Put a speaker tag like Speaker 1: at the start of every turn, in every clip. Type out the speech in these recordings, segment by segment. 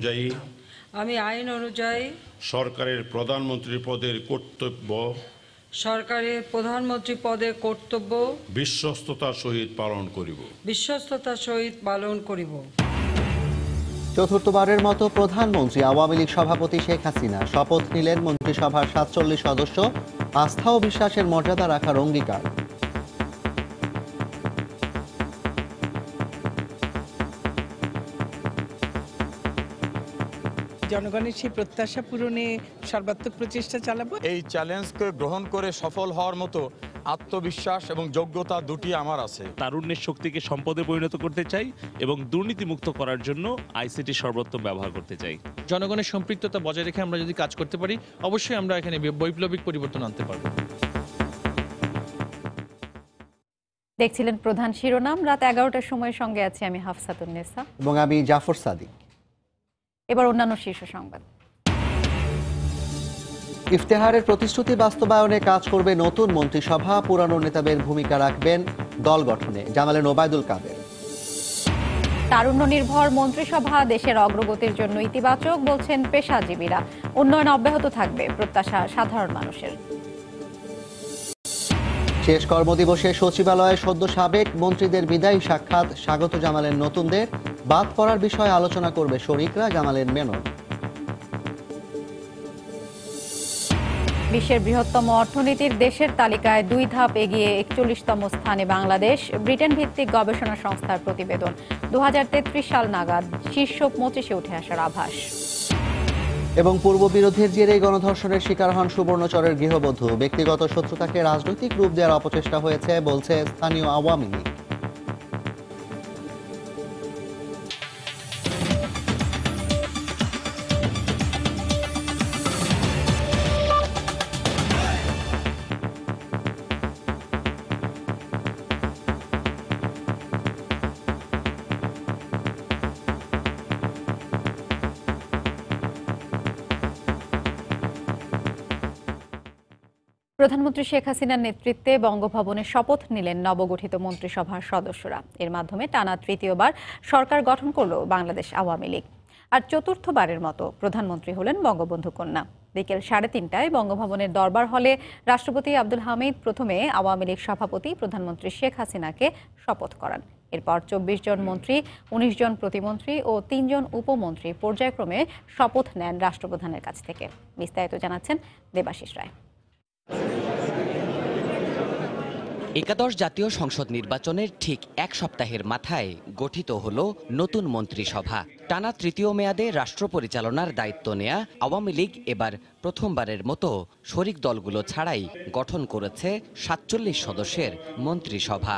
Speaker 1: অনুযায়ী
Speaker 2: আমি আইন অনুযায়ী
Speaker 1: সরকারের প্রধানমন্ত্রী পদের কর্তব্য
Speaker 2: সরকারের প্রধানমন্ত্রী পদে কর্তব্য
Speaker 1: বিশ্বস্ততার সহিত পালন
Speaker 3: করিব
Speaker 2: বিশ্বস্ততার সহিত পালন করিব
Speaker 3: চতুর্থবারের মতো প্রধানমন্ত্রী আওয়ামী লীগ সভাপতি শেখ হাসিনা শপথ নিলেন মন্ত্রিসভার সাতচল্লিশ সদস্য আস্থা ও বিশ্বাসের মর্যাদা রাখার অঙ্গীকার
Speaker 4: জনগণের সেই প্রত্যাশা পূরণে সর্বাত্মক প্রচেষ্টা চালাবো এই চ্যালেঞ্জকে
Speaker 5: গ্রহণ করে সফল হওয়ার মতো আত্মবিশ্বাস এবং যোগ্যতা দুটি আমার আছে তারুণ্যের শক্তিকে সম্পদে পরিণত করতে চাই এবং দুর্নীতিমুক্ত করার জন্য আইসিটি সর্বোত্তম ব্যবহার
Speaker 6: করতে চাই জনগণের সম্পৃক্ততা বজায় রেখে আমরা যদি কাজ করতে পারি অবশ্যই আমরা এখানে বৈপ্লবিক পরিবর্তন
Speaker 3: আনতে পারব
Speaker 7: দেখছিলেন প্রধান শিরোনাম রাত এগারোটার সময় সঙ্গে আছি আমি হাফসাতুন্নেসা
Speaker 3: এবং আমি জাফর সাদিক
Speaker 7: এবার অন্যান্য শীর্ষ সংবাদ
Speaker 3: ইফতেহারের প্রতিশ্রুতি বাস্তবায়নে কাজ করবে নতুন মন্ত্রিসভা পুরানো নেতাদের ভূমিকা রাখবেন দল গঠনে জামালেন ওবায়দুল কাদের
Speaker 7: তারুণ্য নির্ভর মন্ত্রিসভা দেশের অগ্রগতির জন্য ইতিবাচক বলছেন পেশাজীবীরা উন্নয়ন অব্যাহত থাকবে প্রত্যাশা সাধারণ মানুষের
Speaker 3: শেষ কর্মদিবসে সচিবালয়ে সদ্য সাবেক মন্ত্রীদের বিদায়ী সাক্ষাৎ স্বাগত জামালের নতুনদের বাদ পড়ার বিষয়ে আলোচনা করবে শরিকরা জামালের মেনন
Speaker 7: বিশ্বের বৃহত্তম অর্থনীতির দেশের তালিকায় দুই ধাপ এগিয়ে একচল্লিশতম স্থানে বাংলাদেশ ব্রিটেন ভিত্তিক গবেষণা সংস্থার প্রতিবেদন দু সাল নাগাদ শীর্ষ পঁচিশে উঠে আসার আভাস
Speaker 3: এবং পূর্ব বিরোধের জেরে গণধর্ষণের শিকার হন সুবর্ণচরের গৃহবধূ ব্যক্তিগত শত্রুতাকে রাজনৈতিক রূপ দেওয়ার অপচেষ্টা হয়েছে বলছে স্থানীয় আওয়ামী লীগ
Speaker 7: প্রধানমন্ত্রী শেখ হাসিনার নেতৃত্বে বঙ্গভবনে শপথ নিলেন নবগঠিত মন্ত্রিসভার সদস্যরা এর মাধ্যমে টানা তৃতীয়বার সরকার গঠন করল বাংলাদেশ আওয়ামী লীগ আর চতুর্থবারের মতো প্রধানমন্ত্রী হলেন বঙ্গবন্ধু কন্যা বিকেল সাড়ে তিনটায় বঙ্গভবনের দরবার হলে রাষ্ট্রপতি আব্দুল হামিদ প্রথমে আওয়ামী লীগ সভাপতি প্রধানমন্ত্রী শেখ হাসিনাকে শপথ করান এরপর চব্বিশ জন মন্ত্রী ১৯ জন প্রতিমন্ত্রী ও তিনজন উপমন্ত্রী পর্যায়ক্রমে শপথ নেন রাষ্ট্রপ্রধানের কাছ থেকে বিস্তারিত জানাচ্ছেন দেবাশিস রায়
Speaker 8: একাদশ জাতীয় সংসদ নির্বাচনের ঠিক এক সপ্তাহের মাথায় গঠিত হল নতুন মন্ত্রিসভা টানা তৃতীয় মেয়াদে রাষ্ট্র পরিচালনার দায়িত্ব নেয়া আওয়ামী লীগ এবার প্রথমবারের মতো শরিক দলগুলো ছাড়াই গঠন করেছে সাতচল্লিশ সদস্যের মন্ত্রিসভা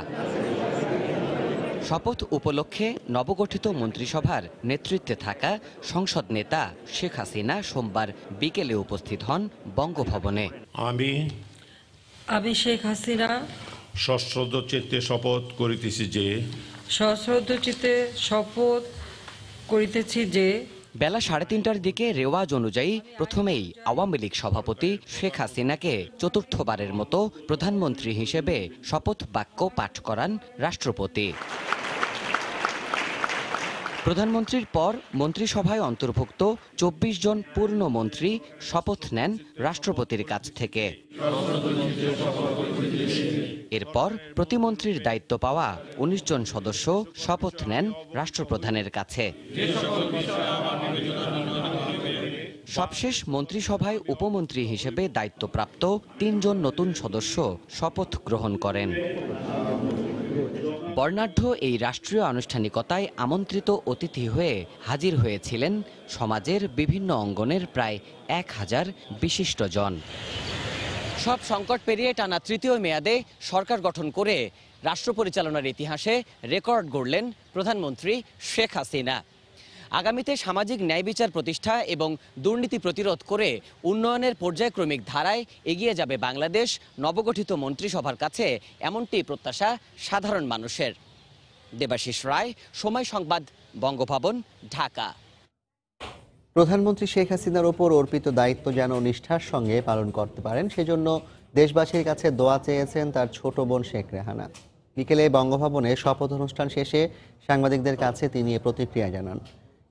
Speaker 8: শপথ উপলক্ষে নবগঠিত মন্ত্রিসভার নেতৃত্বে থাকা সংসদ নেতা শেখ হাসিনা সোমবার বিকেলে উপস্থিত হন বঙ্গভবনে আমি
Speaker 2: আমি শেখ হাসিনা
Speaker 8: সশ্রদ্ধ চিত্তে শপথ করিতেছি যে
Speaker 2: সশ্রদ্ধ চিত্তে শপথ করিতেছি যে
Speaker 8: বেলা সাড়ে তিনটার দিকে রেওয়াজ অনুযায়ী প্রথমেই আওয়ামী লীগ সভাপতি শেখ হাসিনাকে চতুর্থবারের মতো প্রধানমন্ত্রী হিসেবে শপথ বাক্য পাঠ করান রাষ্ট্রপতি প্রধানমন্ত্রীর পর মন্ত্রিসভায় অন্তর্ভুক্ত চব্বিশ জন পূর্ণ মন্ত্রী শপথ নেন রাষ্ট্রপতির কাছ থেকে এরপর প্রতিমন্ত্রীর দায়িত্ব পাওয়া ১৯ জন সদস্য শপথ নেন রাষ্ট্রপ্রধানের কাছে সবশেষ মন্ত্রিসভায় উপমন্ত্রী হিসেবে দায়িত্বপ্রাপ্ত তিনজন নতুন সদস্য শপথ গ্রহণ করেন বর্ণাঢ্য এই রাষ্ট্রীয় আনুষ্ঠানিকতায় আমন্ত্রিত অতিথি হয়ে হাজির হয়েছিলেন সমাজের বিভিন্ন অঙ্গনের প্রায় এক হাজার বিশিষ্টজন সব সংকট পেরিয়ে টানা তৃতীয় মেয়াদে সরকার গঠন করে রাষ্ট্র পরিচালনার ইতিহাসে রেকর্ড গড়লেন প্রধানমন্ত্রী শেখ হাসিনা আগামীতে সামাজিক ন্যায় বিচার প্রতিষ্ঠা এবং দুর্নীতি প্রতিরোধ করে উন্নয়নের পর্যায়ক্রমিক ধারায় এগিয়ে যাবে বাংলাদেশ নবগঠিত মন্ত্রিসভার কাছে এমনটি প্রত্যাশা সাধারণ মানুষের দেবাশিস রায় সময় সংবাদ বঙ্গভবন ঢাকা
Speaker 3: প্রধানমন্ত্রী শেখ হাসিনার ওপর অর্পিত দায়িত্ব যেন নিষ্ঠার সঙ্গে পালন করতে পারেন সেজন্য দেশবাসীর কাছে দোয়া চেয়েছেন তার ছোট বোন শেখ রেহানা বিকেলে বঙ্গভবনে শপথ অনুষ্ঠান শেষে সাংবাদিকদের কাছে তিনি প্রতিক্রিয়া জানান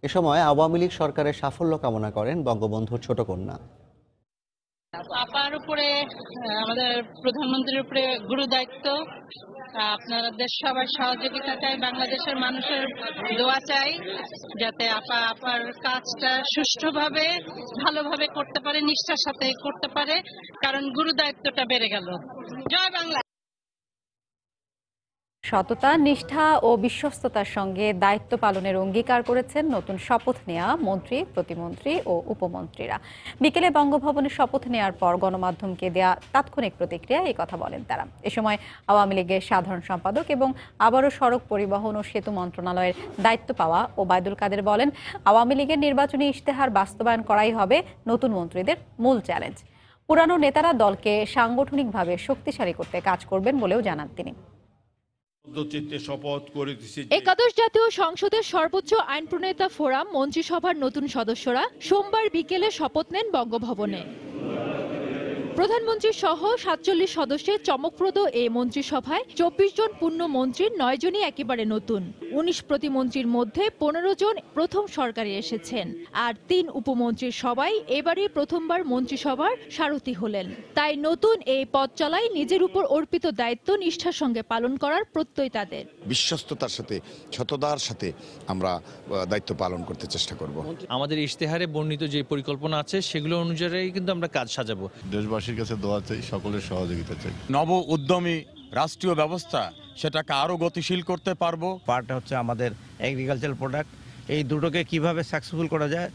Speaker 3: এ সময় আওয়ামী লীগ সরকারের সাফল্য কামনা করেন বঙ্গবন্ধুর ছোট কন্যা
Speaker 9: আপার উপরে আমাদের প্রধানমন্ত্রীর উপরে গুরু দায়িত্ব আপনাদের সবার
Speaker 7: সহযোগিতা চাই বাংলাদেশের মানুষের দোয়া চাই যাতে আপা আপার কাজটা
Speaker 9: সুষ্ঠুভাবে ভালোভাবে করতে পারে নিষ্ঠার সাথে করতে পারে কারণ গুরু দায়িত্বটা বেড়ে গেল জয় বাংলা
Speaker 7: সততা নিষ্ঠা ও বিশ্বস্ততার সঙ্গে দায়িত্ব পালনের অঙ্গীকার করেছেন নতুন শপথ নেয়া মন্ত্রী প্রতিমন্ত্রী ও উপমন্ত্রীরা বিকেলে বঙ্গভবনে শপথ নেয়ার পর গণমাধ্যমকে দেয়া তাৎক্ষণিক প্রতিক্রিয়া এই কথা বলেন তারা এ সময় আওয়ামী লীগের সাধারণ সম্পাদক এবং আবারও সড়ক পরিবহন ও সেতু মন্ত্রণালয়ের দায়িত্ব পাওয়া ও বায়দুল কাদের বলেন আওয়ামী লীগের নির্বাচনী ইশতেহার বাস্তবায়ন করাই হবে নতুন মন্ত্রীদের মূল চ্যালেঞ্জ পুরানো নেতারা দলকে
Speaker 9: সাংগঠনিকভাবে শক্তিশালী করতে কাজ করবেন বলেও জানান তিনি একাদশ জাতীয় সংসদের সর্বোচ্চ আইন প্রণেতা ফোরাম মন্ত্রিসভার নতুন সদস্যরা সোমবার বিকেলে শপথ নেন বঙ্গভবনে প্রধানমন্ত্রী সহ সাতচল্লিশ সদস্যের চমকপ্রদ এই মন্ত্রিসভায় চব্বিশ জন পূর্ণ মন্ত্রীর নয় জনই একেবারে নতুন উনিশ প্রতিমন্ত্রীর মধ্যে পনেরো জন প্রথম সরকারে এসেছেন আর তিন উপমন্ত্রীর সবাই এবারে প্রথমবার মন্ত্রিসভার সারথি হলেন তাই নতুন এই পথ চলায় নিজের উপর অর্পিত দায়িত্ব নিষ্ঠার সঙ্গে পালন করার প্রত্যয় তাদের
Speaker 1: বিশ্বস্ততার সাথে ছতদার সাথে আমরা দায়িত্ব পালন করতে চেষ্টা করব
Speaker 6: আমাদের ইশতেহারে বর্ণিত যে পরিকল্পনা আছে সেগুলো অনুযায়ী কিন্তু আমরা কাজ সাজাবো দেশবাসীর কাছে দোয়া চাই সকলের সহযোগিতা চাই
Speaker 5: নব উদ্যমী রাষ্ট্রীয় ব্যবস্থা সেটাকে আরও গতিশীল করতে পারবো পাট হচ্ছে আমাদের এগ্রিকালচারাল প্রোডাক্ট এই দুটোকে কিভাবে সাকসেসফুল করা যায়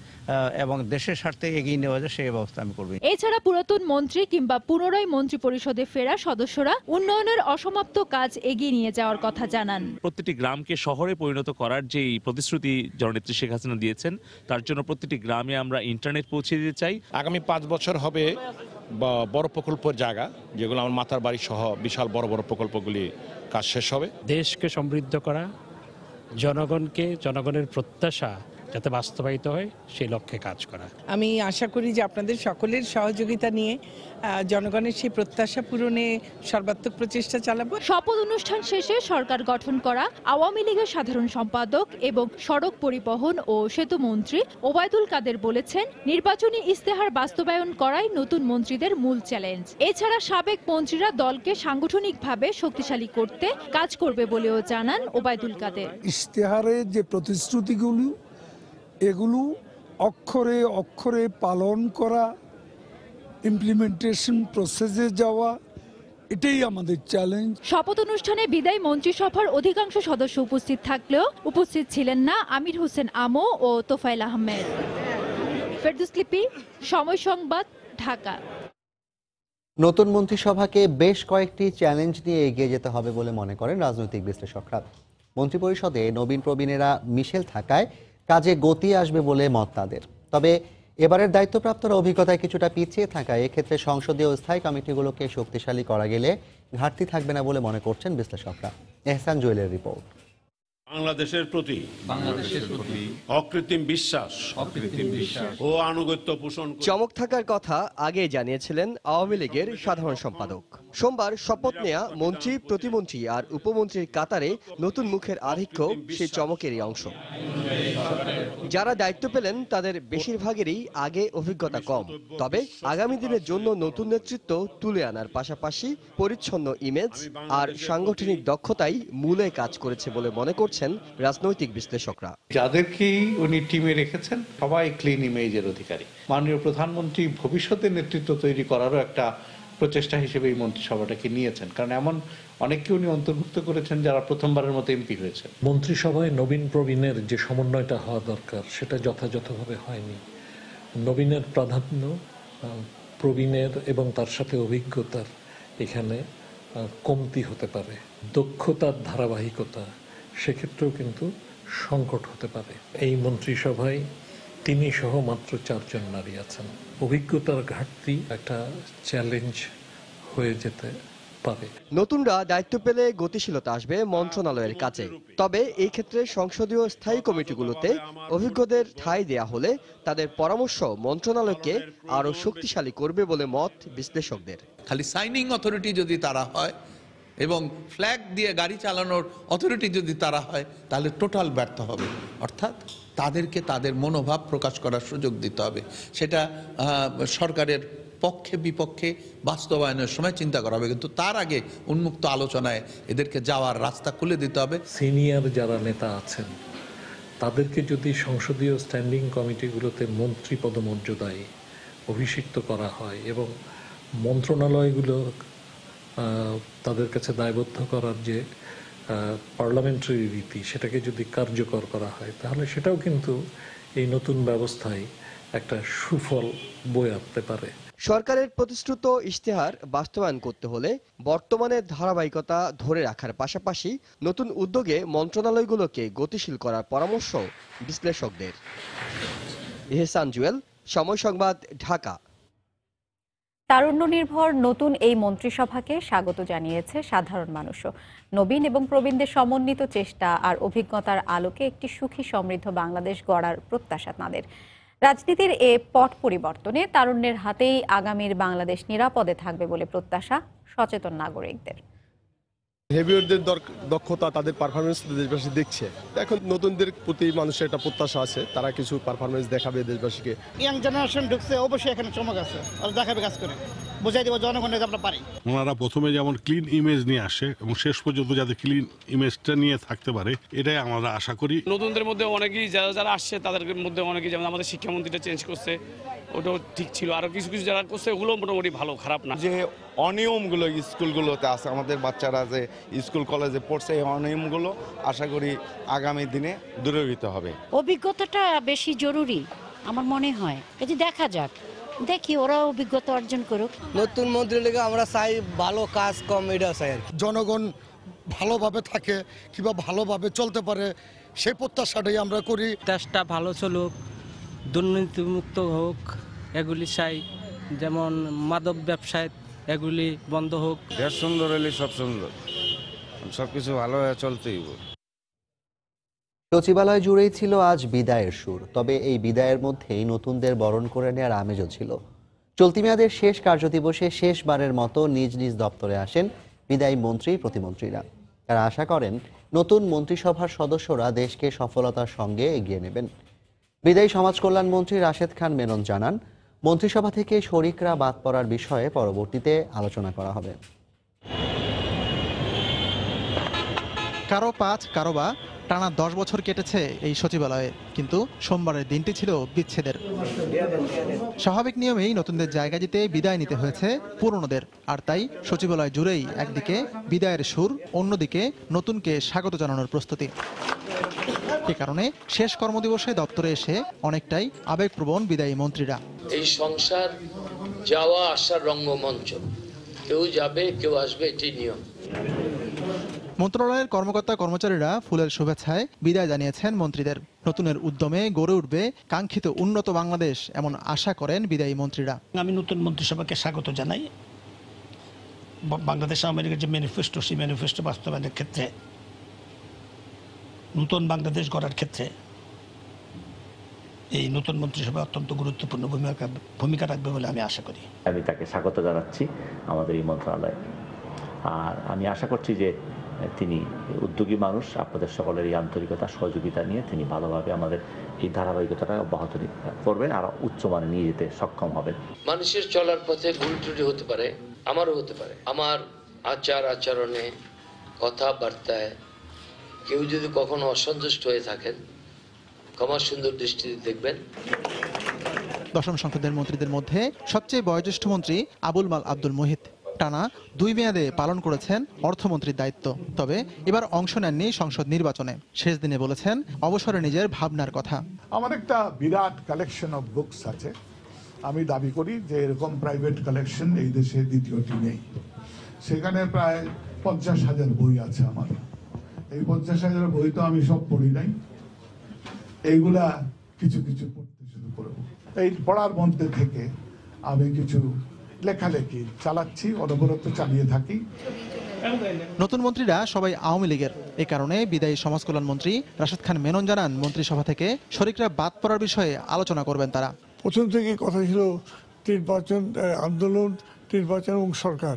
Speaker 5: এবং দেশের স্বার্থে এগিয়ে নেওয়া যায় সেই ব্যবস্থা আমি করব
Speaker 9: এছাড়া পুরাতন মন্ত্রী কিংবা পুনরায় মন্ত্রী পরিষদে ফেরা সদস্যরা উন্নয়নের অসমাপ্ত কাজ এগিয়ে নিয়ে যাওয়ার কথা জানান
Speaker 5: প্রতিটি গ্রামকে শহরে পরিণত করার যে প্রতিশ্রুতি জননেত্রী শেখ হাসিনা দিয়েছেন তার জন্য প্রতিটি গ্রামে আমরা ইন্টারনেট পৌঁছে দিতে চাই আগামী পাঁচ বছর হবে বড় প্রকল্পের
Speaker 4: জায়গা যেগুলো আমার মাথার বাড়ি সহ বিশাল বড় বড় প্রকল্পগুলি কাজ শেষ হবে
Speaker 6: দেশকে সমৃদ্ধ করা জনগণকে জনগণের প্রত্যাশা যাতে বাস্তবায়িত হয় সেই
Speaker 4: লক্ষ্যে কাজ করা আমি আশা করি যে আপনাদের সকলের সহযোগিতা নিয়ে জনগণের সেই
Speaker 9: প্রত্যাশা পূরণে সর্বাত্মক প্রচেষ্টা চালাবো শপথ অনুষ্ঠান শেষে সরকার গঠন করা আওয়ামী লীগের সাধারণ সম্পাদক এবং সড়ক পরিবহন ও সেতু মন্ত্রী ওবায়দুল কাদের বলেছেন নির্বাচনী ইস্তেহার বাস্তবায়ন করাই নতুন মন্ত্রীদের মূল চ্যালেঞ্জ এছাড়া সাবেক মন্ত্রীরা দলকে সাংগঠনিকভাবে শক্তিশালী করতে কাজ করবে বলেও জানান ওবায়দুল কাদের
Speaker 1: ইস্তেহারের যে প্রতিশ্রুতিগুলো এগুলো অক্ষরে অক্ষরে পালন করা ইমপ্লিমেন্টেশন প্রসেসে যাওয়া এটাই আমাদের চ্যালেঞ্জ
Speaker 9: শপথ অনুষ্ঠানে বিদায় মন্ত্রিসভার অধিকাংশ সদস্য উপস্থিত থাকলেও উপস্থিত ছিলেন না আমির হোসেন আমো ও তোফাইল আহমেদ ফেরদুস লিপি সময় সংবাদ ঢাকা
Speaker 3: নতুন মন্ত্রিসভাকে বেশ কয়েকটি চ্যালেঞ্জ নিয়ে এগিয়ে যেতে হবে বলে মনে করেন রাজনৈতিক বিশ্লেষকরা মন্ত্রিপরিষদে নবীন প্রবীণেরা মিশেল থাকায় কাজে গতি আসবে বলে মত তাদের তবে এবারের দায়িত্বপ্রাপ্তরা অভিজ্ঞতায় কিছুটা পিছিয়ে থাকায় এক্ষেত্রে সংসদীয় স্থায়ী কমিটিগুলোকে শক্তিশালী করা গেলে ঘাটতি থাকবে না বলে মনে করছেন বিশ্লেষকরা এহসান জুয়েলের রিপোর্ট
Speaker 6: বাংলাদেশের প্রতি বাংলাদেশের প্রতি অকৃত্রিম বিশ্বাস অকৃত্রিম বিশ্বাস ও আনুগত্য
Speaker 2: পোষণ চমক থাকার কথা আগে জানিয়েছিলেন আওয়ামী লীগের সাধারণ সম্পাদক সোমবার শপথ নেয়া মন্ত্রী প্রতিমন্ত্রী আর উপমন্ত্রীর কাতারে নতুন মুখের আধিক্য সে চমকেরই অংশ যারা দায়িত্ব পেলেন তাদের বেশিরভাগেরই আগে অভিজ্ঞতা কম তবে আগামী দিনের জন্য নতুন নেতৃত্ব তুলে আনার পাশাপাশি পরিচ্ছন্ন ইমেজ আর সাংগঠনিক দক্ষতাই মূলে কাজ করেছে বলে মনে করছেন রাজনৈতিক বিশ্লেষকরা
Speaker 6: যাদেরকেই উনি টিমে রেখেছেন সবাই ক্লিন ইমেজের অধিকারী মাননীয় প্রধানমন্ত্রী ভবিষ্যতে নেতৃত্ব তৈরি করারও একটা প্রচেষ্টা হিসেবে এই মন্ত্রিসভাটাকে নিয়েছেন কারণ এমন অনেককে উনি অন্তর্ভুক্ত করেছেন যারা প্রথমবারের মতো এমপি হয়েছে মন্ত্রিসভায় নবীন প্রবীণের যে সমন্বয়টা হওয়া দরকার সেটা যথাযথভাবে হয়নি নবীনের প্রাধান্য প্রবীণের এবং তার সাথে অভিজ্ঞতার এখানে কমতি হতে পারে দক্ষতার ধারাবাহিকতা সেক্ষেত্রেও কিন্তু সংকট হতে পারে এই মন্ত্রিসভায় তিনি সহ মাত্র চারজন নারী আছেন অভিজ্ঞতার ঘাটতি একটা চ্যালেঞ্জ হয়ে যেতে পারে
Speaker 2: নতুনরা দায়িত্ব পেলে গতিশীলতা আসবে মন্ত্রণালয়ের কাছে তবে এই ক্ষেত্রে সংসদীয় স্থায়ী কমিটিগুলোতে অভিজ্ঞদের ঠাঁই দেয়া হলে তাদের পরামর্শ মন্ত্রণালয়কে আরো শক্তিশালী করবে বলে মত বিশ্লেষকদের খালি
Speaker 1: সাইনিং অথরিটি যদি তারা হয় এবং ফ্ল্যাগ দিয়ে গাড়ি চালানোর অথরিটি যদি তারা হয় তাহলে টোটাল ব্যর্থ হবে অর্থাৎ তাদেরকে তাদের মনোভাব প্রকাশ করার সুযোগ দিতে হবে সেটা সরকারের পক্ষে বিপক্ষে বাস্তবায়নের সময় চিন্তা করা হবে কিন্তু তার আগে উন্মুক্ত আলোচনায় এদেরকে যাওয়ার রাস্তা খুলে দিতে হবে
Speaker 6: সিনিয়র যারা নেতা আছেন তাদেরকে যদি সংসদীয় স্ট্যান্ডিং কমিটিগুলোতে মন্ত্রী পদমর্যাদায় অভিষিক্ত করা হয় এবং মন্ত্রণালয়গুলো তাদের কাছে দায়বদ্ধ করার যে পার্লামেন্টারি রীতি সেটাকে যদি কার্যকর করা হয় তাহলে সেটাও কিন্তু এই নতুন ব্যবস্থায় একটা সুফল বয়ে আনতে পারে
Speaker 2: সরকারের প্রতিশ্রুত ইশতেহার বাস্তবায়ন করতে হলে বর্তমানে ধারাবাহিকতা ধরে রাখার পাশাপাশি নতুন উদ্যোগে মন্ত্রণালয়গুলোকে গতিশীল করার পরামর্শ বিশ্লেষকদের এহসান জুয়েল সময় সংবাদ ঢাকা
Speaker 7: তারুণ্য নির্ভর নতুন এই মন্ত্রিসভাকে স্বাগত জানিয়েছে সাধারণ মানুষও নবীন এবং প্রবীণদের সমন্বিত চেষ্টা আর অভিজ্ঞতার আলোকে একটি সুখী সমৃদ্ধ বাংলাদেশ গড়ার প্রত্যাশা তাঁদের রাজনীতির এ পট পরিবর্তনে তারুণ্যের হাতেই আগামীর বাংলাদেশ নিরাপদে থাকবে বলে প্রত্যাশা সচেতন নাগরিকদের
Speaker 10: হেভিওরদের দক্ষতা তাদের পারফরমেন্স দেশবাসী দেখছে এখন নতুনদের প্রতি মানুষের একটা প্রত্যাশা আছে তারা কিছু পারফরমেন্স দেখাবে দেশবাসীকে
Speaker 5: ইয়াং জেনারেশন ঢুকছে অবশ্যই এখানে চমক আছে দেখাবে কাজ করে বোঝাই দেবো জনগণের আমরা পারি
Speaker 1: ওনারা প্রথমে যেমন ক্লিন ইমেজ নিয়ে আসে এবং শেষ পর্যন্ত যাতে ক্লিন ইমেজটা নিয়ে থাকতে পারে
Speaker 4: এটাই আমরা
Speaker 5: আশা করি নতুনদের মধ্যে অনেকেই যারা যারা আসছে তাদের মধ্যে অনেকেই যেমন আমাদের শিক্ষামন্ত্রীটা চেঞ্জ করছে ওটাও ঠিক ছিল আরও কিছু কিছু যারা করছে ওগুলো মোটামুটি ভালো খারাপ না যে
Speaker 1: অনিয়মগুলো স্কুলগুলোতে আছে আমাদের বাচ্চারা যে স্কুল কলেজে পড়ছে এই অনিয়মগুলো আশা করি আগামী দিনে দূরীভূত হবে
Speaker 7: অভিজ্ঞতাটা বেশি জরুরি আমার মনে হয় এটি দেখা যাক দেখি ওরা অভিজ্ঞতা অর্জন করুক নতুন মন্ত্রী লেগে আমরা
Speaker 8: চাই ভালো কাজ কম এটা চাই জনগণ ভালোভাবে থাকে কিংবা
Speaker 1: ভালোভাবে
Speaker 4: চলতে পারে সেই প্রত্যাশাটাই আমরা করি দেশটা ভালো চলুক দুর্নীতিমুক্ত হোক এগুলি চাই যেমন মাদক ব্যবসায় এগুলি বন্ধ হোক
Speaker 1: দেশ সুন্দর হলে সব সুন্দর সব কিছু ভালো চলতেই
Speaker 3: সচিবালয় জুড়েই ছিল আজ বিদায়ের সুর তবে এই বিদায়ের মধ্যেই নতুনদের বরণ করে নেওয়ার আমেজও ছিল চলতি মেয়াদের শেষ কার্যদিবসে শেষবারের মতো নিজ নিজ দপ্তরে আসেন বিদায়ী মন্ত্রী প্রতিমন্ত্রীরা তারা আশা করেন নতুন মন্ত্রিসভার সদস্যরা দেশকে সফলতার সঙ্গে এগিয়ে নেবেন বিদায়ী সমাজ কল্যাণ মন্ত্রী রাশেদ খান মেনন জানান মন্ত্রিসভা থেকে শরিকরা বাদ পড়ার বিষয়ে পরবর্তীতে আলোচনা করা হবে কারো পাঁচ
Speaker 10: কারো বা টানা দশ বছর কেটেছে এই সচিবালয়ে কিন্তু সোমবারের দিনটি ছিল বিচ্ছেদের স্বাভাবিক নিয়মেই নতুনদের জায়গা দিতে বিদায় নিতে হয়েছে পুরনোদের আর তাই সচিবালয় জুড়েই একদিকে বিদায়ের সুর অন্যদিকে নতুনকে স্বাগত জানানোর প্রস্তুতি এ কারণে শেষ কর্মদিবসে দপ্তরে এসে অনেকটাই আবেগপ্রবণ বিদায়ী মন্ত্রীরা
Speaker 6: এই সংসার যাওয়া আসার রঙ্গমঞ্চ কেউ যাবে কেউ আসবে এটি নিয়ম
Speaker 10: মন্ত্রণালয়ের কর্মকর্তা কর্মচারীরা ফুলের শুভেচ্ছায় বিদায় জানিয়েছেন মন্ত্রীদের নতুনের উদ্যমে গড়ে উঠবে কাঙ্ক্ষিত উন্নত
Speaker 4: বাংলাদেশ এমন আশা করেন বিদায়ী মন্ত্রীরা আমি নতুন মন্ত্রিসভাকে স্বাগত জানাই বাংলাদেশ আমেরিকার যে ম্যানিফেস্টো সেই ম্যানিফেস্টো বাস্তবায়নের ক্ষেত্রে নতুন বাংলাদেশ গড়ার ক্ষেত্রে এই নতুন মন্ত্রিসভা অত্যন্ত গুরুত্বপূর্ণ ভূমিকা ভূমিকা রাখবে বলে আমি আশা করি
Speaker 5: আমি তাকে স্বাগত জানাচ্ছি আমাদের এই মন্ত্রণালয়ে আর আমি আশা করছি যে তিনি উদ্যোগী মানুষ আপনাদের সকলের এই আন্তরিকতা সহযোগিতা নিয়ে তিনি ভালোভাবে আমাদের এই ধারাবাহিকতাটা অব্যাহত করবেন আর মানে নিয়ে যেতে সক্ষম হবেন
Speaker 6: মানুষের চলার পথে ভুল ত্রুটি হতে পারে আমারও হতে পারে আমার আচার আচরণে কথাবার্তায় কেউ যদি কখনো অসন্তুষ্ট হয়ে থাকেন ক্ষমা সুন্দর দৃষ্টিতে দেখবেন
Speaker 10: দশম সংসদের মন্ত্রীদের মধ্যে সবচেয়ে বয়োজ্যেষ্ঠ মন্ত্রী আবুল মাল আব্দুল মোহিত টানা দুই মেয়াদে পালন করেছেন অর্থমন্ত্রীর দায়িত্ব তবে এবার অংশ নেননি সংসদ নির্বাচনে শেষ দিনে বলেছেন অবসরে নিজের ভাবনার কথা
Speaker 1: আমার একটা বিরাট কালেকশন অফ বুকস আছে আমি দাবি করি যে এরকম প্রাইভেট কালেকশন এই দেশে দ্বিতীয়টি নেই সেখানে প্রায় পঞ্চাশ হাজার বই আছে আমার এই পঞ্চাশ হাজার বই তো আমি সব পড়ি নাই এইগুলা কিছু কিছু পড়তে শুরু করব এই পড়ার মধ্যে থেকে আমি কিছু লেখালেখি চালাচ্ছি অনবরত
Speaker 10: চালিয়ে থাকি নতুন মন্ত্রীরা সবাই আওয়ামী লীগের এ কারণে বিদায়ী সমাজ কল্যাণ মন্ত্রী রাশেদ খান মেনন জানান মন্ত্রিসভা থেকে শরিকরা বাদ পড়ার বিষয়ে আলোচনা করবেন তারা
Speaker 1: প্রথম থেকে কথা ছিল নির্বাচন আন্দোলন নির্বাচন এবং সরকার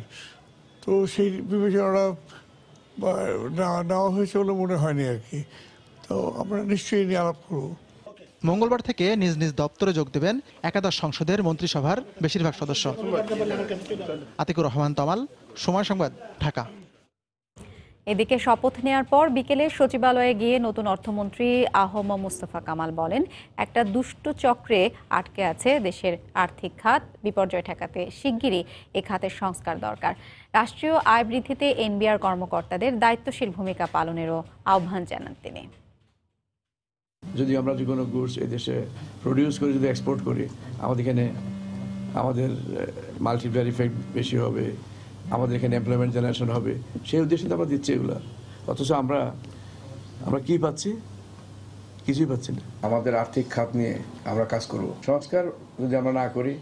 Speaker 1: তো সেই বিবেচনাটা নেওয়া হয়েছে বলে মনে হয়নি
Speaker 10: আর কি তো আমরা নিশ্চয়ই নিয়ে আলাপ করবো মঙ্গলবার থেকে নিজ নিজ দপ্তরে যোগ দেবেন একাদশ সংসদের মন্ত্রিসভার বেশিরভাগ সদস্য আতিকুর রহমান তমাল সময় সংবাদ ঢাকা
Speaker 7: এদিকে শপথ নেয়ার পর বিকেলে সচিবালয়ে গিয়ে নতুন অর্থমন্ত্রী আহম মুস্তফা কামাল বলেন একটা দুষ্ট চক্রে আটকে আছে দেশের আর্থিক খাত বিপর্যয় ঠেকাতে শিগগিরই এ খাতের সংস্কার দরকার রাষ্ট্রীয় আয় বৃদ্ধিতে এনবিআর কর্মকর্তাদের দায়িত্বশীল ভূমিকা পালনেরও আহ্বান জানান তিনি
Speaker 1: যদি আমরা যে কোনো গুডস এদেশে প্রডিউস করে যদি এক্সপোর্ট করি আমাদের এখানে আমাদের মাল্টিপ্লার ইফেক্ট বেশি হবে আমাদের এখানে এমপ্লয়মেন্ট জেনারেশন হবে সেই উদ্দেশ্যে তো আমরা দিচ্ছি এগুলো অথচ আমরা আমরা কি পাচ্ছি কিছুই পাচ্ছি না আমাদের আর্থিক খাত নিয়ে আমরা কাজ করব সংস্কার যদি আমরা না করি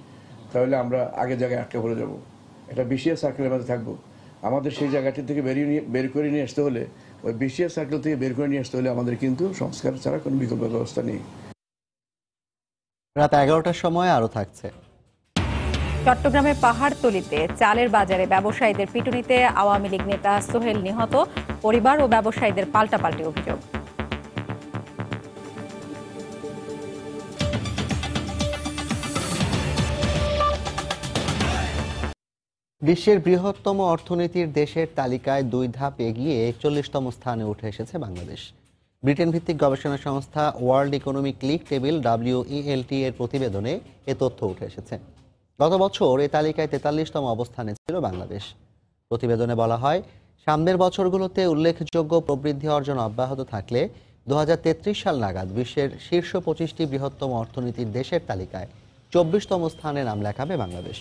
Speaker 1: তাহলে আমরা আগের জায়গায় আটকে পড়ে যাব এটা বিশেষ সার্কেলের মাঝে থাকবো আমাদের সেই জায়গাটি থেকে বেরিয়ে নিয়ে বের করে নিয়ে আসতে হলে ওই বিশিয়ার সার্কেল থেকে বের করে
Speaker 3: নিয়ে আসতে হলে আমাদের কিন্তু সংস্কার ছাড়া কোনো বিকল্প ব্যবস্থা নেই রাত এগারোটার সময় আরও থাকছে
Speaker 7: চট্টগ্রামের পাহাড়তলিতে চালের বাজারে ব্যবসায়ীদের পিটুনিতে আওয়ামী লীগ নেতা সোহেল নিহত পরিবার ও ব্যবসায়ীদের পাল্টাপাল্টি অভিযোগ
Speaker 3: বিশ্বের বৃহত্তম অর্থনীতির দেশের তালিকায় দুই ধাপ এগিয়ে একচল্লিশতম স্থানে উঠে এসেছে বাংলাদেশ ব্রিটেন ভিত্তিক গবেষণা সংস্থা world economic league table WELT এর প্রতিবেদনে এ তথ্য উঠে এসেছে গত বছর এ তালিকায় তেতাল্লিশতম অবস্থানে ছিল বাংলাদেশ প্রতিবেদনে বলা হয় সামনের বছরগুলোতে উল্লেখযোগ্য প্রবৃদ্ধি অর্জন অব্যাহত থাকলে দু সাল নাগাদ বিশ্বের শীর্ষ পঁচিশটি বৃহত্তম অর্থনীতির দেশের তালিকায় চব্বিশতম স্থানে নাম লেখাবে বাংলাদেশ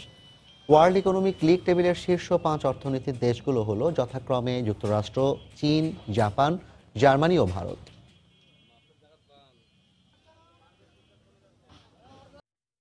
Speaker 3: ওয়ার্ল্ড ইকোনমিক লিগ টেবিলের শীর্ষ পাঁচ অর্থনীতির দেশগুলো হলো যথাক্রমে যুক্তরাষ্ট্র চীন জাপান জার্মানি ও ভারত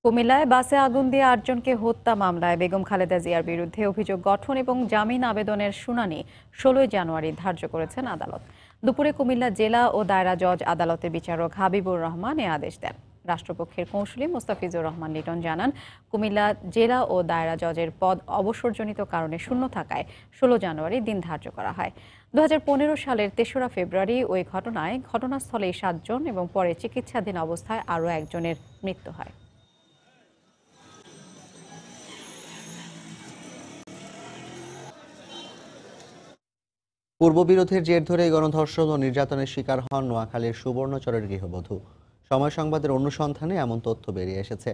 Speaker 7: কুমিল্লায় বাসে আগুন দিয়ে আটজনকে হত্যা মামলায় বেগম খালেদা জিয়ার বিরুদ্ধে অভিযোগ গঠন এবং জামিন আবেদনের শুনানি ষোলোই জানুয়ারি ধার্য করেছেন আদালত দুপুরে কুমিল্লা জেলা ও দায়রা জজ আদালতে বিচারক হাবিবুর রহমান এ আদেশ দেন রাষ্ট্রপক্ষের কৌঁসুলি মোস্তাফিজুর রহমান লিটন জানান কুমিল্লা জেলা ও দায়রা জজের পদ অবসরজনিত কারণে শূন্য থাকায় ষোলো জানুয়ারি দিন ধার্য করা হয় দু হাজার সালের তেসরা ফেব্রুয়ারি ওই ঘটনায় ঘটনাস্থলেই সাতজন এবং পরে চিকিৎসাধীন অবস্থায় আরও একজনের মৃত্যু হয়
Speaker 3: পূর্ববিরোধের জের ধরে গণধর্ষণ ও নির্যাতনের শিকার হন নোয়াখালীর সুবর্ণচরের গৃহবধূ সময় সংবাদের অনুসন্ধানে এমন তথ্য বেরিয়ে এসেছে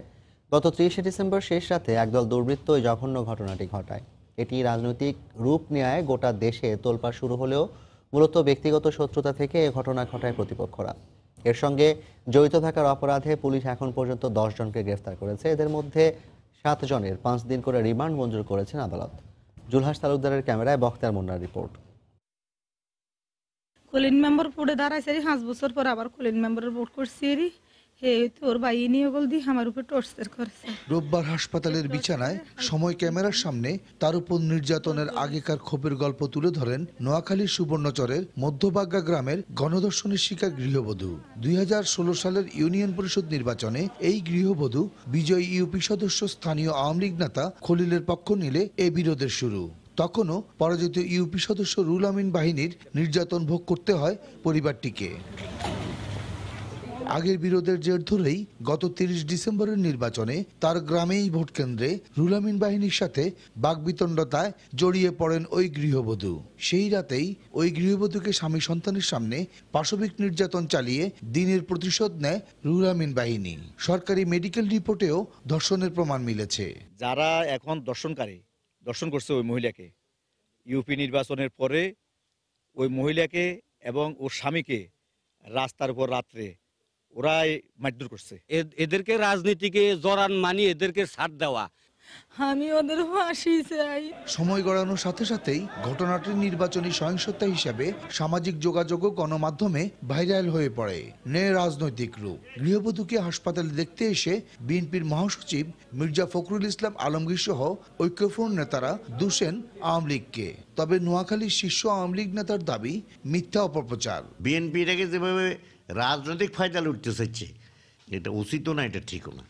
Speaker 3: গত ত্রিশে ডিসেম্বর শেষ রাতে একদল দুর্বৃত্ত ওই জঘন্য ঘটনাটি ঘটায় এটি রাজনৈতিক রূপ নেয় গোটা দেশে তোলপাড় শুরু হলেও মূলত ব্যক্তিগত শত্রুতা থেকে এ ঘটনা ঘটায় প্রতিপক্ষরা এর সঙ্গে জড়িত থাকার অপরাধে পুলিশ এখন পর্যন্ত জনকে গ্রেফতার করেছে এদের মধ্যে সাতজনের পাঁচ দিন করে রিমান্ড মঞ্জুর করেছেন আদালত জুলহাস তালুকদারের ক্যামেরায় বক্তার মুন্নার রিপোর্ট
Speaker 7: কলিন মেম্বার পড়ে দাঁড়াইছে পাঁচ বছর পর আবার কলিন মেম্বারের ভোট করছি তোর ভাই নিয়ে বল দি আমার উপর টর্চার করেছে
Speaker 1: রোববার হাসপাতালের বিছানায় সময় ক্যামেরার সামনে তার উপর নির্যাতনের আগেকার ক্ষোভের গল্প তুলে ধরেন নোয়াখালীর সুবর্ণচরের মধ্যবাগ্যা গ্রামের গণধর্ষণের শিকার গৃহবধূ দুই সালের ইউনিয়ন পরিষদ নির্বাচনে এই গৃহবধূ বিজয়ী ইউপি সদস্য স্থানীয় আওয়ামী লীগ নেতা খলিলের পক্ষ নিলে এ বিরোধের শুরু তখনও পরাজিত ইউপি সদস্য রুল আমিন বাহিনীর নির্যাতন ভোগ করতে হয় পরিবারটিকে আগের বিরোধের জের ধরেই গত তিরিশ ডিসেম্বরের নির্বাচনে তার গ্রামেই ভোট কেন্দ্রে রুলামিন বাহিনীর সাথে বাকবিতণ্ডতায় জড়িয়ে পড়েন ওই গৃহবধূ সেই রাতেই ওই গৃহবধূকে স্বামী সন্তানের সামনে পাশবিক নির্যাতন চালিয়ে দিনের প্রতিশোধ নেয় রুলামিন বাহিনী সরকারি মেডিকেল রিপোর্টেও ধর্ষণের প্রমাণ মিলেছে
Speaker 5: যারা এখন ধর্ষণকারী দর্শন করছে ওই মহিলাকে ইউপি নির্বাচনের পরে ওই মহিলাকে এবং ওর স্বামীকে রাস্তার উপর রাত্রে ওরাই মারধর করছে এদেরকে রাজনীতিকে
Speaker 8: জরান মানি এদেরকে ছাড় দেওয়া
Speaker 2: আমি ওদের ফাঁসি চাই
Speaker 1: সময় গড়ানোর সাথে সাথেই ঘটনাটির নির্বাচনী সহিংসতা হিসাবে সামাজিক যোগাযোগ গণমাধ্যমে ভাইরাল হয়ে পড়ে নে রাজনৈতিক রূপ গৃহবধূকে হাসপাতালে দেখতে এসে বিএনপির মহাসচিব মির্জা ফখরুল ইসলাম আলমগীর সহ ঐক্যফ্রন্ট নেতারা দূষেন আওয়ামী লীগকে তবে নোয়াখালীর শীর্ষ আওয়ামী লীগ নেতার দাবি মিথ্যা অপপ্রচার বিএনপি এটাকে
Speaker 5: যেভাবে রাজনৈতিক ফায়দা লুটতে চাইছে এটা উচিত না এটা ঠিক না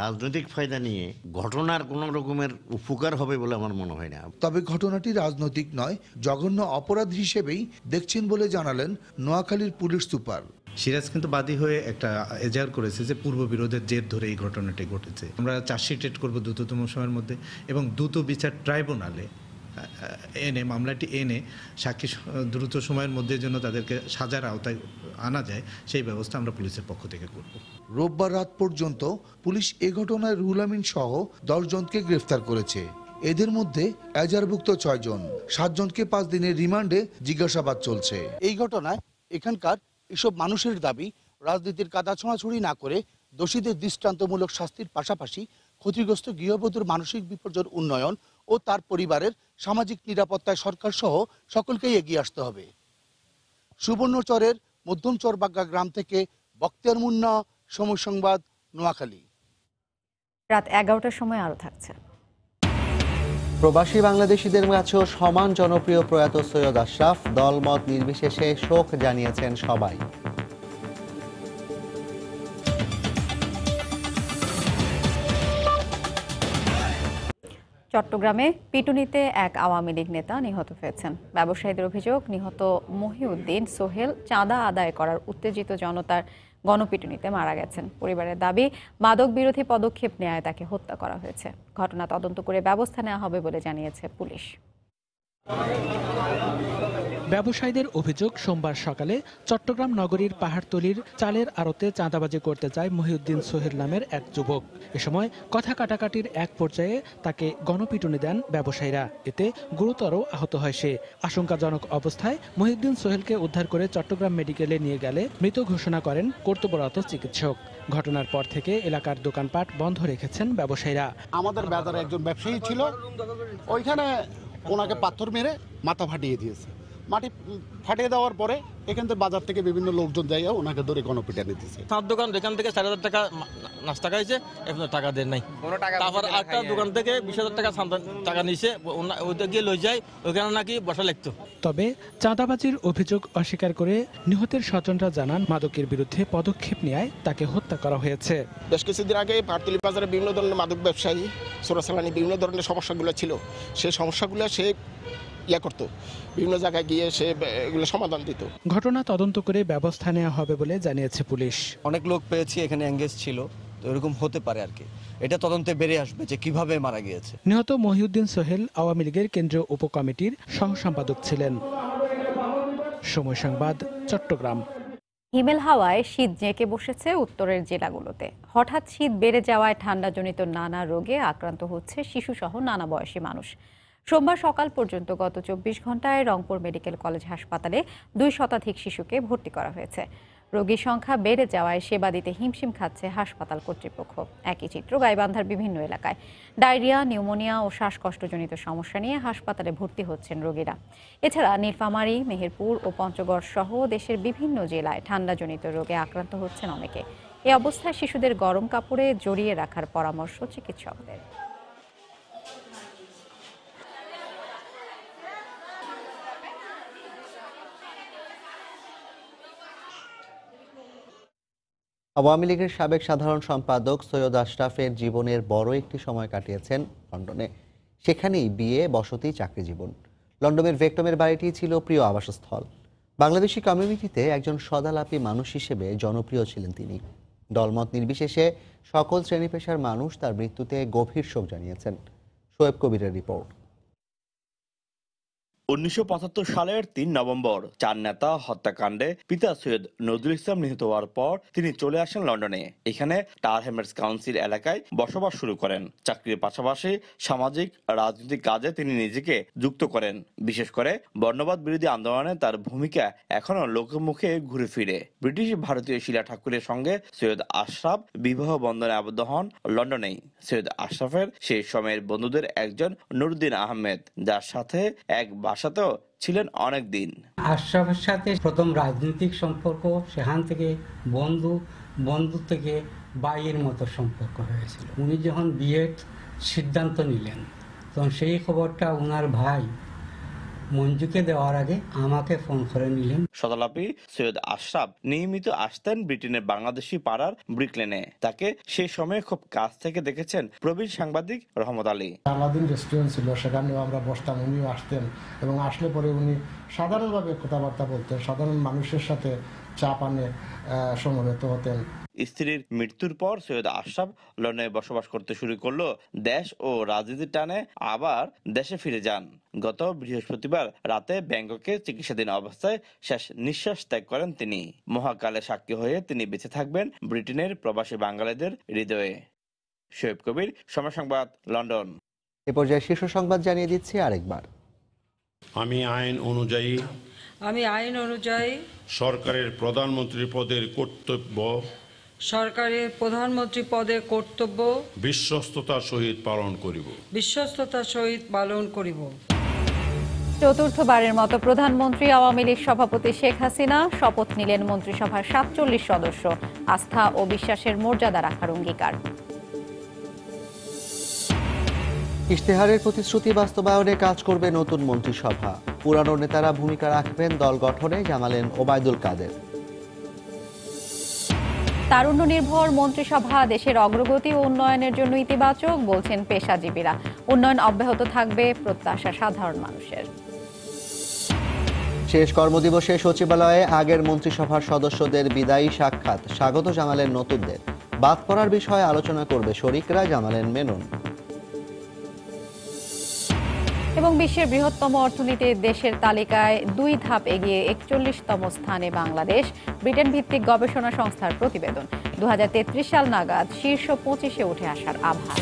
Speaker 5: রাজনৈতিক ফায়দা নিয়ে ঘটনার কোনো রকমের উপকার হবে বলে আমার মনে হয় না তবে
Speaker 1: ঘটনাটি রাজনৈতিক নয় জঘন্য অপরাধ হিসেবেই দেখছেন বলে জানালেন নোয়াখালীর পুলিশ সুপার সিরাজ কিন্তু বাদী হয়ে একটা এজার করেছে যে পূর্ব বিরোধের জের ধরে এই ঘটনাটি
Speaker 5: ঘটেছে আমরা চার্জশিট করব দ্রুততম সময়ের মধ্যে এবং দ্রুত বিচার ট্রাইব্যুনালে এনে মামলাটি এনে সাক্ষী দ্রুত সময়ের মধ্যে যেন তাদেরকে সাজার আওতায়
Speaker 1: আনা যায় সেই ব্যবস্থা আমরা পুলিশের পক্ষ থেকে করব রোববার রাত পর্যন্ত পুলিশ এ ঘটনায় রুহুল আমিন সহ দশজনকে গ্রেফতার করেছে এদের মধ্যে এজারভুক্ত ছয়জন সাতজনকে পাঁচ দিনের রিমান্ডে জিজ্ঞাসাবাদ চলছে এই ঘটনায় এখানকার এসব মানুষের দাবি রাজনীতির কাদা ছোঁড়াছুড়ি না করে দোষীদের দৃষ্টান্তমূলক শাস্তির পাশাপাশি ক্ষতিগ্রস্ত গৃহবধূর মানসিক বিপর্যয়ের উন্নয়ন ও তার পরিবারের সামাজিক নিরাপত্তায় সরকার সহ সকলকেই এগিয়ে আসতে হবে সুবর্ণচরের মধ্যমচর বাগ্যা গ্রাম থেকে বক্তিয়ার মুন্না সময় সংবাদ নোয়াখালী
Speaker 7: রাত এগারোটার সময় আরও থাকছে
Speaker 3: প্রবাসী বাংলাদেশিদের কাছেও সমান জনপ্রিয় প্রয়াত সৈয়দ আশরাফ দলমত নির্বিশেষে শোক জানিয়েছেন সবাই
Speaker 7: চট্টগ্রামে পিটুনিতে এক আওয়ামী লীগ নেতা নিহত হয়েছেন ব্যবসায়ীদের অভিযোগ নিহত মহিউদ্দিন সোহেল চাঁদা আদায় করার উত্তেজিত জনতার গণপিটুনিতে মারা গেছেন পরিবারের দাবি মাদক বিরোধী পদক্ষেপ নেয় তাকে হত্যা করা হয়েছে ঘটনা তদন্ত করে ব্যবস্থা নেওয়া হবে বলে জানিয়েছে পুলিশ
Speaker 4: ব্যবসায়ীদের অভিযোগ সোমবার সকালে চট্টগ্রাম নগরীর পাহাড়তলির চালের আড়তে চাঁদাবাজি করতে যায় মহিউদ্দিন সোহেল নামের এক যুবক এ সময় কথা কাটাকাটির এক পর্যায়ে তাকে গণপিটুনি দেন ব্যবসায়ীরা এতে গুরুতর আহত হয় সে আশঙ্কাজনক অবস্থায় মহিউদ্দিন সোহেলকে উদ্ধার করে চট্টগ্রাম মেডিকেলে নিয়ে গেলে মৃত ঘোষণা করেন কর্তব্যরত চিকিৎসক ঘটনার পর থেকে এলাকার দোকানপাট বন্ধ রেখেছেন ব্যবসায়ীরা
Speaker 1: আমাদের বাজারে একজন ব্যবসায়ী ছিল ওইখানে ওনাকে পাথর মেরে মাথা ফাটিয়ে দিয়েছে মাটি ফাটিয়ে দেওয়ার পরে এখান থেকে বাজার থেকে বিভিন্ন লোকজন যাই ওনাকে ধরে গণপিটা নিতেছে
Speaker 5: তার দোকান যেখান থেকে চার হাজার টাকা নাস্তা খাইছে এখন টাকা দেন নাই তারপর একটা দোকান থেকে বিশ হাজার টাকা টাকা নিয়েছে ওইটা গিয়ে লই যায় ওইখানে নাকি বসা লাগতো
Speaker 4: তবে চাঁদাবাজির অভিযোগ অস্বীকার করে নিহতের স্বজনরা জানান মাদকের বিরুদ্ধে পদক্ষেপ নেয় তাকে হত্যা করা হয়েছে
Speaker 10: বেশ কিছুদিন আগে পাটতলি বাজারে বিভিন্ন ধরনের মাদক ব্যবসায়ী সোরাসালানি বিভিন্ন ধরনের সমস্যাগুলো ছিল সেই সমস্যাগুলো সে
Speaker 2: ইয়া করতো বিভিন্ন জায়গায় গিয়ে সে এগুলো সমাধান দিত
Speaker 4: ঘটনা তদন্ত করে ব্যবস্থা নেওয়া হবে বলে জানিয়েছে পুলিশ
Speaker 2: অনেক লোক পেয়েছি এখানে এঙ্গেজ ছিল তো এরকম হতে পারে আর কি এটা তদন্তে বেড়ে আসবে যে কিভাবে মারা গিয়েছে
Speaker 4: নিহত মহিউদ্দিন সোহেল আওয়ামী লীগের কেন্দ্রীয় উপকমিটির সহসম্পাদক ছিলেন সময় সংবাদ চট্টগ্রাম
Speaker 7: হিমেল হাওয়ায় শীত জেঁকে বসেছে উত্তরের জেলাগুলোতে হঠাৎ শীত বেড়ে যাওয়ায় ঠান্ডাজনিত নানা রোগে আক্রান্ত হচ্ছে শিশুসহ নানা বয়সী মানুষ সোমবার সকাল পর্যন্ত গত চব্বিশ ঘন্টায় রংপুর মেডিকেল কলেজ হাসপাতালে দুই শতাধিক শিশুকে ভর্তি করা হয়েছে রোগীর সংখ্যা বেড়ে যাওয়ায় সেবা দিতে হিমশিম খাচ্ছে হাসপাতাল কর্তৃপক্ষ একই চিত্র গাইবান্ধার বিভিন্ন এলাকায় ডায়রিয়া নিউমোনিয়া ও শ্বাসকষ্টজনিত সমস্যা নিয়ে হাসপাতালে ভর্তি হচ্ছেন রোগীরা এছাড়া নীলফামারি মেহেরপুর ও পঞ্চগড় সহ দেশের বিভিন্ন জেলায় ঠান্ডাজনিত রোগে আক্রান্ত হচ্ছেন অনেকে এ অবস্থায় শিশুদের গরম কাপড়ে জড়িয়ে রাখার পরামর্শ চিকিৎসকদের
Speaker 3: আওয়ামী লীগের সাবেক সাধারণ সম্পাদক সৈয়দ আশরাফের জীবনের বড় একটি সময় কাটিয়েছেন লন্ডনে সেখানেই বিয়ে বসতি চাকরি জীবন লন্ডনের ভেক্টমের বাড়িটি ছিল প্রিয় আবাসস্থল বাংলাদেশি কমিউনিটিতে একজন সদালাপী মানুষ হিসেবে জনপ্রিয় ছিলেন তিনি দলমত নির্বিশেষে সকল শ্রেণী পেশার মানুষ তার মৃত্যুতে গভীর শোক জানিয়েছেন শোয়েব কবিরের রিপোর্ট
Speaker 5: উনিশশো সালের তিন নভেম্বর চার নেতা হত্যাকাণ্ডে পিতা সৈয়দ নজরুল ইসলাম নিহত হওয়ার পর তিনি চলে আসেন লন্ডনে এখানে টার হেমেটস কাউন্সিল এলাকায় বসবাস শুরু করেন চাকরির পাশাপাশি সামাজিক রাজনৈতিক কাজে তিনি নিজেকে যুক্ত করেন বিশেষ করে বর্ণবাদ বিরোধী আন্দোলনে তার ভূমিকা এখনও লোকমুখে ঘুরে ফিরে ব্রিটিশ ভারতীয় শিলা ঠাকুরের সঙ্গে সৈয়দ আশরাফ বিবাহ বন্ধনে আবদ্ধ হন লন্ডনেই সৈয়দ আশরাফের সেই সময়ের বন্ধুদের একজন নুরুদ্দিন আহমেদ যার সাথে এক বাসাতেও ছিলেন অনেক দিন
Speaker 8: আশরাফের সাথে প্রথম রাজনৈতিক সম্পর্ক
Speaker 3: সেখান থেকে বন্ধু বন্ধু থেকে বাইয়ের মতো সম্পর্ক হয়েছিল উনি যখন বিয়ের সিদ্ধান্ত নিলেন তখন সেই খবরটা ওনার ভাই মঞ্জুকে দেওয়ার আগে আমাকে ফোন করে নিলেন
Speaker 5: সদালাপি সৈয়দ আশরাফ নিয়মিত আসতেন ব্রিটেনের বাংলাদেশি পাড়ার ব্রিকলেনে তাকে সেই সময়ে খুব কাছ থেকে দেখেছেন প্রবীণ সাংবাদিক রহমত আলী
Speaker 4: আলাদিন রেস্টুরেন্ট ছিল সেখানেও আমরা বসতাম উনিও আসতেন এবং আসলে পরে উনি সাধারণভাবে কথাবার্তা বলতেন সাধারণ মানুষের সাথে চা পানে সমবেত হতেন
Speaker 5: স্ত্রীর মৃত্যুর পর সৈয়দ আশরাফ লন্ডনে বসবাস করতে শুরু করলো দেশ ও রাজনীতির টানে আবার দেশে ফিরে যান গত বৃহস্পতিবার রাতে ব্যাংককে চিকিৎসাধীন অবস্থায় শেষ নিঃশ্বাস ত্যাগ করেন তিনি মহাকালে সাক্ষী হয়ে তিনি বেঁচে থাকবেন ব্রিটেনের প্রবাসী বাঙালিদের হৃদয়ে শোয়েব কবির সময় সংবাদ লন্ডন
Speaker 3: এ পর্যায়ে শীর্ষ সংবাদ জানিয়ে দিচ্ছি আরেকবার
Speaker 6: আমি আইন অনুযায়ী
Speaker 2: আমি আইন অনুযায়ী
Speaker 6: সরকারের প্রধানমন্ত্রী পদের কর্তব্য
Speaker 2: সরকারের প্রধানমন্ত্রী পদে কর্তব্য বিশ্বস্ততার সহিত পালন করিব বিশ্বস্ততার সহিত পালন করিব
Speaker 7: চতুর্থবারের মতো প্রধানমন্ত্রী আওয়ামী লীগ সভাপতি শেখ হাসিনা শপথ নিলেন মন্ত্রিসভার সাতচল্লিশ সদস্য আস্থা ও বিশ্বাসের মর্যাদা রাখার অঙ্গীকার
Speaker 3: ইশতেহারের প্রতিশ্রুতি বাস্তবায়নে কাজ করবে নতুন মন্ত্রিসভা পুরানো নেতারা ভূমিকা রাখবেন দল গঠনে জানালেন ওবায়দুল কাদের
Speaker 7: তারুণ্য নির্ভর মন্ত্রিসভা দেশের অগ্রগতি ও উন্নয়নের জন্য ইতিবাচক বলছেন পেশাজীবীরা উন্নয়ন অব্যাহত থাকবে প্রত্যাশা সাধারণ মানুষের
Speaker 3: শেষ কর্মদিবসে সচিবালয়ে আগের মন্ত্রিসভার সদস্যদের বিদায়ী সাক্ষাৎ স্বাগত জানালেন নতুনদের বাদ পড়ার বিষয়ে আলোচনা করবে শরিকরা জানালেন মেনন
Speaker 7: এবং বিশ্বের বৃহত্তম অর্থনীতির দেশের তালিকায় দুই ধাপ এগিয়ে একচল্লিশতম স্থানে বাংলাদেশ ব্রিটেন ভিত্তিক গবেষণা সংস্থার প্রতিবেদন দু সাল নাগাদ শীর্ষ পঁচিশে উঠে আসার আভাস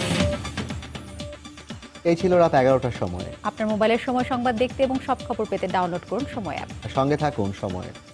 Speaker 3: এই ছিল রাত এগারোটার সময়
Speaker 7: আপনার মোবাইলের সময় সংবাদ দেখতে এবং সব খবর পেতে ডাউনলোড করুন সময় অ্যাপ
Speaker 3: সঙ্গে থাকুন সময়